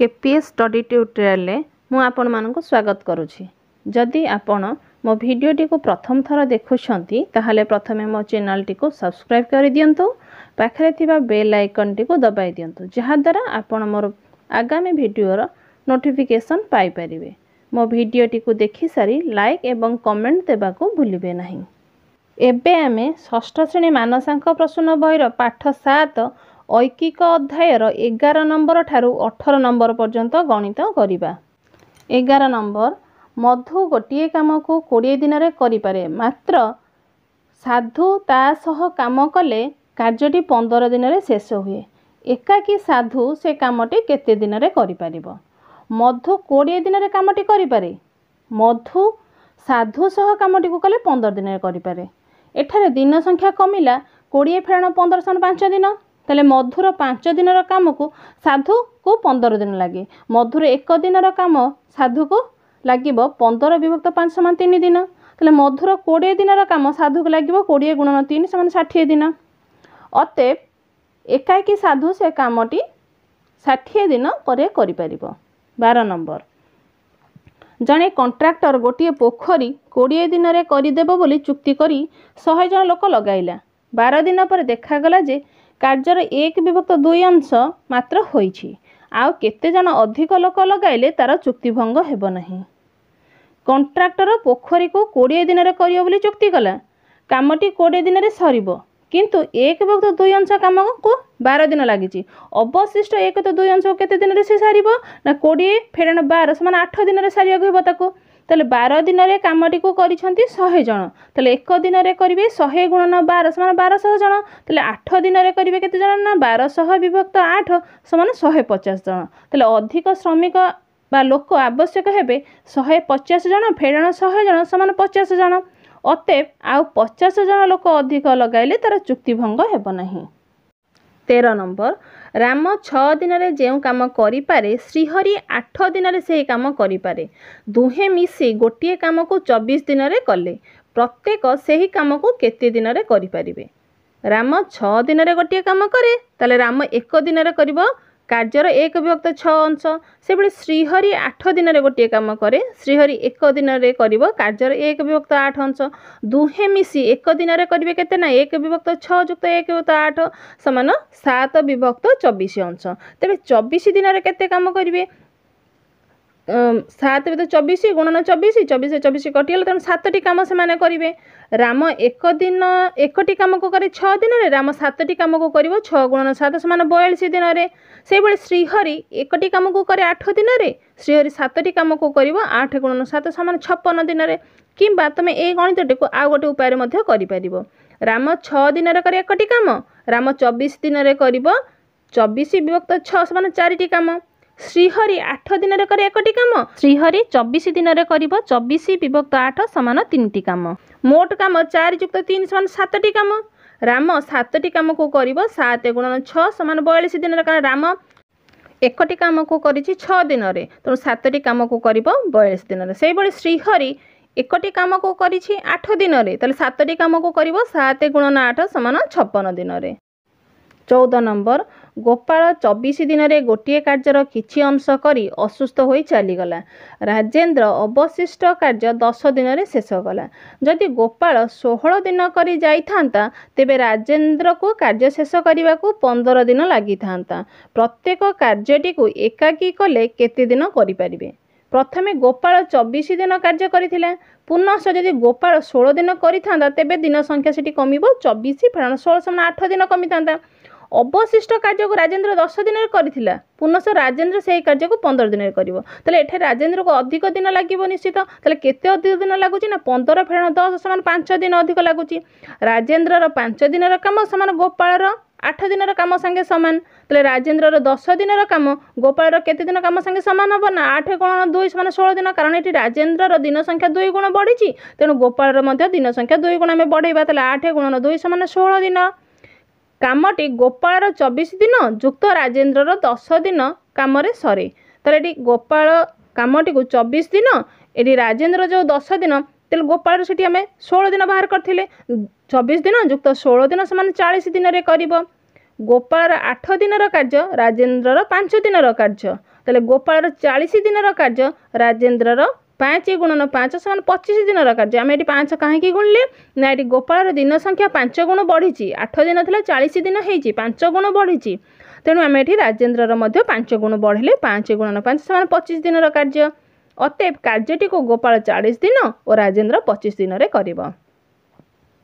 KPS study ଟ୍ୟୁଟୋରିଆଲରେ ମୁଁ ଆପଣମାନଙ୍କୁ ସ୍ୱାଗତ କରୁଛି ଯଦି ଆପଣ ମୋ ଭିଡ଼ିଓଟିକୁ ପ୍ରଥମ ଥର ଦେଖୁଛନ୍ତି ତାହେଲେ ପ୍ରଥମେ ମୋ ଚ୍ୟାନେଲଟିକୁ ସବସ୍କ୍ରାଇବ୍ କରିଦିଅନ୍ତୁ ପାଖରେ ଥିବା ବେଲ୍ ଆଇକନ୍ଟିକୁ ଦବାଇ ଦିଅନ୍ତୁ ଯାହାଦ୍ୱାରା ଆପଣ ମୋର ଆଗାମୀ ଭିଡ଼ିଓର ନୋଟିଫିକେସନ୍ ପାଇପାରିବେ ମୋ ଭିଡ଼ିଓଟିକୁ ଦେଖିସାରି ଲାଇକ୍ ଏବଂ କମେଣ୍ଟ ଦେବାକୁ ଭୁଲିବେ ନାହିଁ ଏବେ ଆମେ ଷଷ୍ଠ ଶ୍ରେଣୀ ମାନସାଙ୍କ ପ୍ରଶ୍ନ ବହିର ପାଠ ସାତ ଐକିକ ଅଧ୍ୟାୟର ଏଗାର ନମ୍ବର ଠାରୁ ଅଠର ନମ୍ବର ପର୍ଯ୍ୟନ୍ତ ଗଣିତ କରିବା ଏଗାର ନମ୍ବର ମଧୁ ଗୋଟିଏ କାମକୁ କୋଡ଼ିଏ ଦିନରେ କରିପାରେ ମାତ୍ର ସାଧୁ ତା ସହ କାମ କଲେ କାର୍ଯ୍ୟଟି ପନ୍ଦର ଦିନରେ ଶେଷ ହୁଏ ଏକାକି ସାଧୁ ସେ କାମଟି କେତେ ଦିନରେ କରିପାରିବ ମଧୁ କୋଡ଼ିଏ ଦିନରେ କାମଟି କରିପାରେ ମଧୁ ସାଧୁ ସହ କାମଟିକୁ କଲେ ପନ୍ଦର ଦିନରେ କରିପାରେ ଏଠାରେ ଦିନ ସଂଖ୍ୟା କମିଲା କୋଡ଼ିଏ ଫେରଣ ପନ୍ଦର ଶହ ପାଞ୍ଚ ଦିନ ତାହେଲେ ମଧୁର ପାଞ୍ଚ ଦିନର କାମକୁ ସାଧୁକୁ ପନ୍ଦର ଦିନ ଲାଗେ ମଧୁର ଏକ ଦିନର କାମ ସାଧୁକୁ ଲାଗିବ ପନ୍ଦର ବିଭକ୍ତ ପାଞ୍ଚ ସମାନ ତିନି ଦିନ ତାହେଲେ ମଧୁର କୋଡ଼ିଏ ଦିନର କାମ ସାଧୁକୁ ଲାଗିବ କୋଡ଼ିଏ ଗୁଣନ ତିନି ସମାନ ଷାଠିଏ ଦିନ ଅତେବ ଏକାକି ସାଧୁ ସେ କାମଟି ଷାଠିଏ ଦିନ ପରେ କରିପାରିବ ବାର ନମ୍ବର ଜଣେ କଣ୍ଟ୍ରାକ୍ଟର ଗୋଟିଏ ପୋଖରୀ କୋଡ଼ିଏ ଦିନରେ କରିଦେବ ବୋଲି ଚୁକ୍ତି କରି ଶହେ ଜଣ ଲୋକ ଲଗାଇଲା ବାର ଦିନ ପରେ ଦେଖାଗଲା ଯେ କାର୍ଯ୍ୟର ଏକ ବିଭକ୍ତ ଦୁଇ ଅଂଶ ମାତ୍ର ହୋଇଛି ଆଉ କେତେଜଣ ଅଧିକ ଲୋକ ଲଗାଇଲେ ତା'ର ଚୁକ୍ତିଭଙ୍ଗ ହେବ ନାହିଁ କଣ୍ଟ୍ରାକ୍ଟର ପୋଖରୀକୁ କୋଡ଼ିଏ ଦିନରେ କରିବ ବୋଲି ଚୁକ୍ତି କଲା କାମଟି କୋଡ଼ିଏ ଦିନରେ ସରିବ କିନ୍ତୁ ଏକ ବିଭକ୍ତ ଦୁଇ ଅଂଶ କାମକୁ ବାର ଦିନ ଲାଗିଛି ଅବଶିଷ୍ଟ ଏକ ତ ଦୁଇ ଅଂଶକୁ କେତେ ଦିନରେ ସେ ସାରିବ ନା କୋଡ଼ିଏ ଫେଡ଼ାଣ ବାର ସେମାନେ ଆଠ ଦିନରେ ସାରିବାକୁ ହେବ ତାକୁ ତାହେଲେ ବାର ଦିନରେ କାମଟିକୁ କରିଛନ୍ତି ଶହେ ଜଣ ତାହେଲେ ଏକ ଦିନରେ କରିବେ ଶହେ ଗୁଣନ ବାର ସେମାନେ ବାରଶହ ଜଣ ତାହେଲେ ଆଠ ଦିନରେ କରିବେ କେତେ ଜଣ ନା ବାରଶହ ବିଭକ୍ତ ଆଠ ସେମାନେ ଶହେ ପଚାଶ ଜଣ ତାହେଲେ ଅଧିକ ଶ୍ରମିକ ବା ଲୋକ ଆବଶ୍ୟକ ହେବେ ଶହେ ପଚାଶ ଜଣ ଫେଡ଼ାଣ ଶହେ ଜଣ ସେମାନେ ପଚାଶ ଜଣ ଅତେ ଆଉ ପଚାଶ ଜଣ ଲୋକ ଅଧିକ ଲଗାଇଲେ ତା'ର ଚୁକ୍ତିଭଙ୍ଗ ହେବ ନାହିଁ ତେର ନମ୍ବର ରାମ ଛଅ ଦିନରେ ଯେଉଁ କାମ କରିପାରେ ଶ୍ରୀହରି ଆଠ ଦିନରେ ସେହି କାମ କରିପାରେ ଦୁହେଁ ମିଶି ଗୋଟିଏ କାମକୁ ଚବିଶ ଦିନରେ କଲେ ପ୍ରତ୍ୟେକ ସେହି କାମକୁ କେତେ ଦିନରେ କରିପାରିବେ ରାମ ଛଅ ଦିନରେ ଗୋଟିଏ କାମ କରେ ତାହେଲେ ରାମ ଏକ ଦିନରେ କରିବ କାର୍ଯ୍ୟର ଏକ ବିଭକ୍ତ ଛଅ ଅଂଶ ସେଭଳି ଶ୍ରୀହରି ଆଠ ଦିନରେ ଗୋଟିଏ କାମ କରେ ଶ୍ରୀହରି ଏକ ଦିନରେ କରିବ କାର୍ଯ୍ୟର ଏକ ବିଭକ୍ତ ଆଠ ଅଂଶ ଦୁହେଁ ମିଶି ଏକ ଦିନରେ କରିବେ କେତେ ନା ଏକ ବିଭକ୍ତ ଛଅ ଯୁକ୍ତ ଏକ ବିଭକ୍ତ ଆଠ ସମାନ ସାତ ବିଭକ୍ତ ଚବିଶ ଅଂଶ ତେବେ ଚବିଶ ଦିନରେ କେତେ କାମ କରିବେ ସାତ ବି ତ ଚବିଶ ଗୁଣନ ଚବିଶ ଚବିଶ ଚବିଶ କଟିଗଲେ ତେଣୁ ସାତଟି କାମ ସେମାନେ କରିବେ ରାମ ଏକ ଦିନ ଏକଟି କାମକୁ କରେ ଛଅ ଦିନରେ ରାମ ସାତଟି କାମକୁ କରିବ ଛଅ ଗୁଣନ ସାତ ସେମାନେ ବୟାଳିଶ ଦିନରେ ସେହିଭଳି ଶ୍ରୀହରି ଏକଟି କାମକୁ କରେ ଆଠ ଦିନରେ ଶ୍ରୀହରି ସାତଟି କାମକୁ କରିବ ଆଠ ଗୁଣନ ସାତ ସେମାନେ ଛପନ ଦିନରେ କିମ୍ବା ତୁମେ ଏଇ ଗଣିତଟିକୁ ଆଉ ଗୋଟେ ଉପାୟରେ ମଧ୍ୟ କରିପାରିବ ରାମ ଛଅ ଦିନରେ କରେ ଏକଟି କାମ ରାମ ଚବିଶ ଦିନରେ କରିବ ଚବିଶ ବିଭକ୍ତ ଛଅ ସେମାନେ ଚାରିଟି କାମ ଶ୍ରୀହରି ଆଠ ଦିନରେ କରେ ଏକଟି କାମ ଶ୍ରୀହରି ଚବିଶ ଦିନରେ କରିବ ଚବିଶ ବିଭକ୍ତ ଆଠ ସମାନ ତିନିଟି କାମ ମୋଟ କାମ ଚାରି ଯୁକ୍ତ ତିନି ସମାନ ସାତଟି କାମ ରାମ ସାତଟି କାମକୁ କରିବ ସାତ ଗୁଣନ ଛଅ ସମାନ ବୟାଳିଶ ଦିନରେ କାରଣ ରାମ ଏକଟି କାମକୁ କରିଛି ଛଅ ଦିନରେ ତେଣୁ ସାତଟି କାମକୁ କରିବ ବୟାଳିଶ ଦିନରେ ସେହିଭଳି ଶ୍ରୀହରି ଏକଟି କାମକୁ କରିଛି ଆଠ ଦିନରେ ତାହେଲେ ସାତଟି କାମକୁ କରିବ ସାତ ଗୁଣନ ଆଠ ସମାନ ଛପନ ଦିନରେ ଚଉଦ ନମ୍ବର ଗୋପାଳ ଚବିଶ ଦିନରେ ଗୋଟିଏ କାର୍ଯ୍ୟର କିଛି ଅଂଶ କରି ଅସୁସ୍ଥ ହୋଇ ଚାଲିଗଲା ରାଜେନ୍ଦ୍ର ଅବଶିଷ୍ଟ କାର୍ଯ୍ୟ ଦଶ ଦିନରେ ଶେଷ କଲା ଯଦି ଗୋପାଳ ଷୋହଳ ଦିନ କରି ଯାଇଥାନ୍ତା ତେବେ ରାଜେନ୍ଦ୍ରକୁ କାର୍ଯ୍ୟ ଶେଷ କରିବାକୁ ପନ୍ଦର ଦିନ ଲାଗିଥାନ୍ତା ପ୍ରତ୍ୟେକ କାର୍ଯ୍ୟଟିକୁ ଏକାକି କଲେ କେତେ ଦିନ କରିପାରିବେ ପ୍ରଥମେ ଗୋପାଳ ଚବିଶ ଦିନ କାର୍ଯ୍ୟ କରିଥିଲା ପୁନଃ ଯଦି ଗୋପାଳ ଷୋହଳ ଦିନ କରିଥାନ୍ତା ତେବେ ଦିନ ସଂଖ୍ୟା ସେଠି କମିବ ଚବିଶ ଫେରାଣ ଷୋହଳ ସମାନ ଆଠ ଦିନ କମିଥାନ୍ତା ଅବଶିଷ୍ଟ କାର୍ଯ୍ୟକୁ ରାଜେନ୍ଦ୍ର ଦଶ ଦିନରେ କରିଥିଲା ପୁନଃ ରାଜେନ୍ଦ୍ର ସେହି କାର୍ଯ୍ୟକୁ ପନ୍ଦର ଦିନରେ କରିବ ତାହେଲେ ଏଠାରେ ରାଜେନ୍ଦ୍ରକୁ ଅଧିକ ଦିନ ଲାଗିବ ନିଶ୍ଚିତ ତାହେଲେ କେତେ ଅଧିକ ଦିନ ଲାଗୁଛି ନା ପନ୍ଦର ଫେଣ ଦଶ ସମାନ ପାଞ୍ଚ ଦିନ ଅଧିକ ଲାଗୁଛି ରାଜେନ୍ଦ୍ରର ପାଞ୍ଚ ଦିନର କାମ ସମାନ ଗୋପାଳର ଆଠ ଦିନର କାମ ସାଙ୍ଗେ ସମାନ ତାହେଲେ ରାଜେନ୍ଦ୍ରର ଦଶ ଦିନର କାମ ଗୋପାଳର କେତେ ଦିନ କାମ ସାଙ୍ଗେ ସମାନ ହେବ ନା ଆଠ ଗୁଣ ଦୁଇ ସମାନ ଷୋହଳ ଦିନ କାରଣ ଏଠି ରାଜେନ୍ଦ୍ରର ଦିନ ସଂଖ୍ୟା ଦୁଇ ଗୁଣ ବଢ଼ିଛି ତେଣୁ ଗୋପାଳର ମଧ୍ୟ ଦିନ ସଂଖ୍ୟା ଦୁଇ ଗୁଣ ଆମେ ବଢ଼େଇବା ତାହେଲେ ଆଠ ଗୁଣ ଦୁଇ ସମାନ ଷୋହଳ ଦିନ କାମଟି ଗୋପାଳର ଚବିଶ ଦିନ ଯୁକ୍ତ ରାଜେନ୍ଦ୍ରର ଦଶ ଦିନ କାମରେ ସରେ ତାହେଲେ ଏଠି ଗୋପାଳ କାମଟିକୁ ଚବିଶ ଦିନ ଏଠି ରାଜେନ୍ଦ୍ର ଯେଉଁ ଦଶ ଦିନ ତେଲ ଗୋପାଳରୁ ସେଠି ଆମେ ଷୋହଳ ଦିନ ବାହାର କରିଥିଲେ ଚବିଶ ଦିନ ଯୁକ୍ତ ଷୋହଳ ଦିନ ସେମାନେ ଚାଳିଶ ଦିନରେ କରିବ ଗୋପାଳର ଆଠ ଦିନର କାର୍ଯ୍ୟ ରାଜେନ୍ଦ୍ରର ପାଞ୍ଚ ଦିନର କାର୍ଯ୍ୟ ତାହେଲେ ଗୋପାଳର ଚାଳିଶ ଦିନର କାର୍ଯ୍ୟ ରାଜେନ୍ଦ୍ରର ପାଞ୍ଚ ଗୁଣନ ପାଞ୍ଚ ସମାନ ପଚିଶ ଦିନର କାର୍ଯ୍ୟ ଆମେ ଏଠି ପାଞ୍ଚ କାହିଁକି ଗୁଣିଲେ ନା ଏଠି ଗୋପାଳର ଦିନ ସଂଖ୍ୟା ପାଞ୍ଚ ଗୁଣ ବଢ଼ିଛି ଆଠ ଦିନ ଥିଲା ଚାଳିଶ ଦିନ ହେଇଛି ପାଞ୍ଚ ଗୁଣ ବଢ଼ିଛି ତେଣୁ ଆମେ ଏଠି ରାଜେନ୍ଦ୍ରର ମଧ୍ୟ ପାଞ୍ଚ ଗୁଣ ବଢ଼ିଲେ ପାଞ୍ଚ ଗୁଣନ ପାଞ୍ଚ ସମାନ ପଚିଶ ଦିନର କାର୍ଯ୍ୟ ଅତେ କାର୍ଯ୍ୟଟିକୁ ଗୋପାଳ ଚାଳିଶ ଦିନ ଓ ରାଜେନ୍ଦ୍ର ପଚିଶ ଦିନରେ କରିବ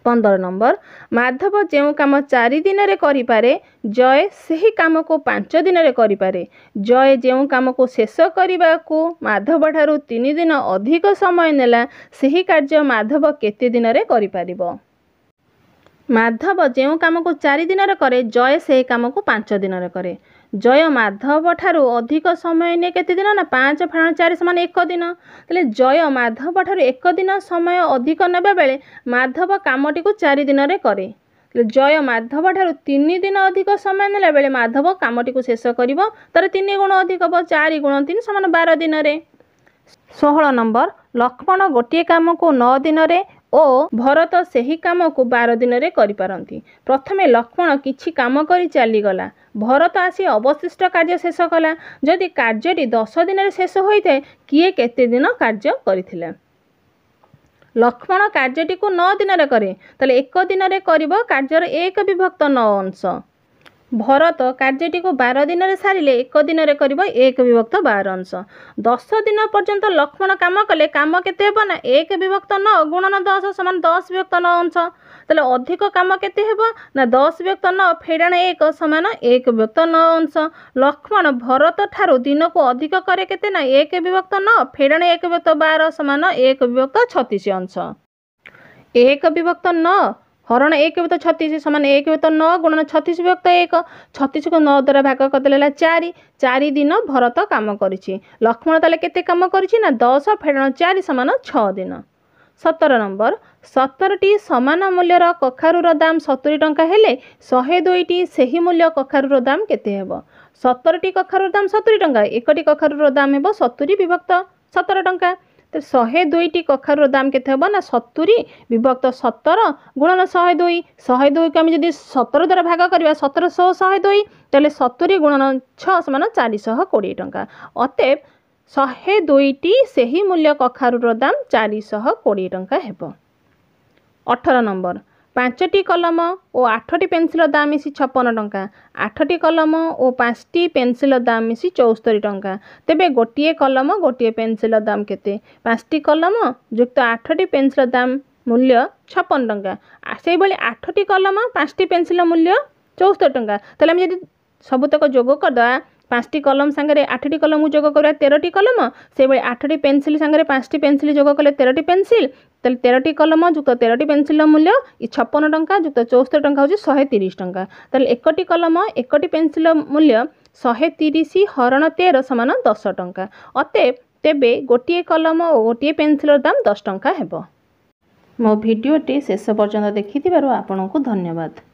ପନ୍ଦର ନମ୍ବର ମାଧବ ଯେଉଁ କାମ ଚାରି ଦିନରେ କରିପାରେ ଜୟ ସେହି କାମକୁ ପାଞ୍ଚ ଦିନରେ କରିପାରେ ଜୟ ଯେଉଁ କାମକୁ ଶେଷ କରିବାକୁ ମାଧବଠାରୁ ତିନି ଦିନ ଅଧିକ ସମୟ ନେଲା ସେହି କାର୍ଯ୍ୟ ମାଧବ କେତେ ଦିନରେ କରିପାରିବ ମାଧବ ଯେଉଁ କାମକୁ ଚାରି ଦିନରେ କରେ ଜୟ ସେହି କାମକୁ ପାଞ୍ଚ ଦିନରେ କରେ ଜୟମାଧବ ଠାରୁ ଅଧିକ ସମୟ ନିଏ କେତେ ଦିନ ନା ପାଞ୍ଚ ଫାଣ ଚାରି ସମାନ ଏକ ଦିନ ତାହେଲେ ଜୟମାଧବ ଠାରୁ ଏକ ଦିନ ସମୟ ଅଧିକ ନେବା ବେଳେ ମାଧବ କାମଟିକୁ ଚାରି ଦିନରେ କରେ ଜୟ ମାଧବ ଠାରୁ ତିନି ଦିନ ଅଧିକ ସମୟ ନେଲା ବେଳେ ମାଧବ କାମଟିକୁ ଶେଷ କରିବ ତାର ତିନି ଗୁଣ ଅଧିକ ହେବ ଚାରି ଗୁଣ ତିନି ସମାନ ବାର ଦିନରେ ଷୋହଳ ନମ୍ବର ଲକ୍ଷ୍ମଣ ଗୋଟିଏ କାମକୁ ନଅ ଦିନରେ ଓ ଭରତ ସେହି କାମକୁ ବାର ଦିନରେ କରିପାରନ୍ତି ପ୍ରଥମେ ଲକ୍ଷ୍ମଣ କିଛି କାମ କରି ଚାଲିଗଲା ଭରତ ଆସି ଅବଶିଷ୍ଟ କାର୍ଯ୍ୟ ଶେଷ କଲା ଯଦି କାର୍ଯ୍ୟଟି ଦଶ ଦିନରେ ଶେଷ ହୋଇଥାଏ କିଏ କେତେ ଦିନ କାର୍ଯ୍ୟ କରିଥିଲା ଲକ୍ଷ୍ମଣ କାର୍ଯ୍ୟଟିକୁ ନଅ ଦିନରେ କରେ ତାହେଲେ ଏକ ଦିନରେ କରିବ କାର୍ଯ୍ୟର ଏକ ବିଭକ୍ତ ନଅ ଅଂଶ ଭରତ କାର୍ଯ୍ୟଟିକୁ ବାର ଦିନରେ ସାରିଲେ ଏକ ଦିନରେ କରିବ ଏକ ବିଭକ୍ତ ବାର ଅଂଶ ଦଶ ଦିନ ପର୍ଯ୍ୟନ୍ତ ଲକ୍ଷ୍ମଣ କାମ କଲେ କାମ କେତେ ହେବ ନା ଏକ ବିଭକ୍ତ ନଅ ଗୁଣନ ଦଶ ସମାନ ଦଶ ବିଭକ୍ତ ନଅ ଅଂଶ ତାହେଲେ ଅଧିକ କାମ କେତେ ହେବ ନା ଦଶ ବିଭକ୍ତ ନଅ ଫେଡ଼ାଣ ଏକ ସମାନ ଏକ ବିଭକ୍ତ ନଅ ଅଂଶ ଲକ୍ଷ୍ମଣ ଭରତ ଠାରୁ ଦିନକୁ ଅଧିକ କରେ କେତେ ନା ଏକ ବିଭକ୍ତ ନଅ ଫେଡ଼ାଣ ଏକ ବିଭକ୍ତ ବାର ସମାନ ଏକ ବିଭକ୍ତ ଛତିଶ ଅଂଶ ଏକ ବିଭକ୍ତ ନଅ ହରଣ ଏକ ବିତ ଛତିଶ ସମାନ ଏକ ବିତ ନଅ ଗୁଣନ ଛତିଶ ବିଭକ୍ତ ଏକ ଛତିଶକୁ ନଅ ଦ୍ୱାରା ଭାଗ କରିଦେଲେ ହେଲା ଚାରି ଚାରି ଦିନ ଭରତ କାମ କରିଛି ଲକ୍ଷ୍ମଣ ତାହେଲେ କେତେ କାମ କରିଛି ନା ଦଶ ଫେଡ଼ଣ ଚାରି ସମାନ ଛଅ ଦିନ ସତର ନମ୍ବର ସତରଟି ସମାନ ମୂଲ୍ୟର କଖାରୁର ଦାମ ସତୁରି ଟଙ୍କା ହେଲେ ଶହେ ଦୁଇଟି ସେହି ମୂଲ୍ୟ କଖାରୁର ଦାମ କେତେ ହେବ ସତରଟି କଖାରୁର ଦାମ ସତୁରି ଟଙ୍କା ଏକଟି କଖାରୁର ଦାମ ହେବ ସତୁରି ବିଭକ୍ତ ସତର ଟଙ୍କା ତ ଶହେ ଦୁଇଟି କଖାରୁର ଦାମ କେତେ ହେବ ନା ସତୁରି ବିଭକ୍ତ ସତର ଗୁଣନ ଶହେ ଦୁଇ ଶହେ ଦୁଇକୁ ଆମେ ଯଦି ସତର ଦ୍ୱାରା ଭାଗ କରିବା ସତର ଶହ ଶହେ ଦୁଇ ତାହେଲେ ସତୁରି ଗୁଣନ ଛଅ ସମାନ ଚାରିଶହ କୋଡ଼ିଏ ଟଙ୍କା ଅତେ ଶହେ ଦୁଇଟି ସେହି ମୂଲ୍ୟ କଖାରୁର ଦାମ ଚାରିଶହ କୋଡ଼ିଏ ଟଙ୍କା ହେବ ଅଠର ନମ୍ବର ପାଞ୍ଚଟି କଲମ ଓ ଆଠଟି ପେନ୍ସିଲ୍ର ଦାମ୍ ମିଶି ଛପନ ଟଙ୍କା ଆଠଟି କଲମ ଓ ପାଞ୍ଚଟି ପେନ୍ସିଲ୍ର ଦାମ୍ ମିଶି ଚଉସ୍ତରୀ ଟଙ୍କା ତେବେ ଗୋଟିଏ କଲମ ଗୋଟିଏ ପେନ୍ସିଲ୍ର ଦାମ୍ କେତେ ପାଞ୍ଚଟି କଲମ ଯୁକ୍ତ ଆଠଟି ପେନ୍ସିଲ୍ର ଦାମ୍ ମୂଲ୍ୟ ଛପନ ଟଙ୍କା ସେଇଭଳି ଆଠଟି କଲମ ପାଞ୍ଚଟି ପେନ୍ସିଲ୍ର ମୂଲ୍ୟ ଚଉସ୍ତରୀ ଟଙ୍କା ତାହେଲେ ଆମେ ଯଦି ସବୁତକ ଯୋଗ କରିଦେବା ପାଞ୍ଚଟି କଲମ ସାଙ୍ଗରେ ଆଠଟି କଲମକୁ ଯୋଗ କରିବା ତେରଟି କଲମ ସେଭଳି ଆଠଟି ପେନସିଲ୍ ସାଙ୍ଗରେ ପାଞ୍ଚଟି ପେନସିଲ୍ ଯୋଗ କଲେ ତେରଟି ପେନସିଲ୍ ତାହେଲେ ତେରଟି କଲମ ଯୁକ୍ତ ତେରଟି ପେନସିଲ୍ର ମୂଲ୍ୟ ଏ ଛପନ ଟଙ୍କା ଯୁକ୍ତ ଚଉସ୍ତରି ଟଙ୍କା ହେଉଛି ଶହେ ତିରିଶ ଟଙ୍କା ତାହେଲେ ଏକଟି କଲମ ଏକଟି ପେନସିଲ୍ର ମୂଲ୍ୟ ଶହେ ତିରିଶ ହରଣ ତେର ସମାନ ଦଶ ଟଙ୍କା ଅତେ ତେବେ ଗୋଟିଏ କଲମ ଓ ଗୋଟିଏ ପେନସିଲ୍ର ଦାମ୍ ଦଶ ଟଙ୍କା ହେବ ମୋ ଭିଡ଼ିଓଟି ଶେଷ ପର୍ଯ୍ୟନ୍ତ ଦେଖିଥିବାରୁ ଆପଣଙ୍କୁ ଧନ୍ୟବାଦ